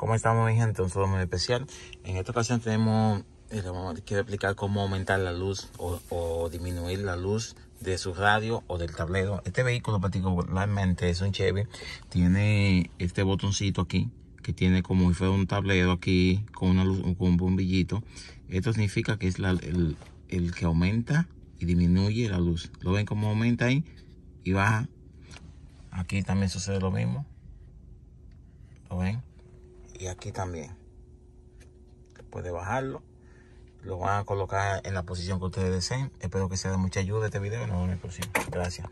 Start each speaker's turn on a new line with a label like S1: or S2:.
S1: ¿Cómo estamos, mi gente? Un saludo muy especial. En esta ocasión tenemos, eh, quiero explicar cómo aumentar la luz o, disminuir la luz de su radio o del tablero. Este vehículo particularmente es un Chevy. Tiene este botoncito aquí que tiene como si fuera un tablero aquí con una luz, con un bombillito. Esto significa que es el, el que aumenta y disminuye la luz. ¿Lo ven como aumenta ahí? Y baja. Aquí también sucede lo mismo y aquí también. puede bajarlo, lo van a colocar en la posición que ustedes deseen. Espero que sea de mucha ayuda este video y nos vemos en el Gracias.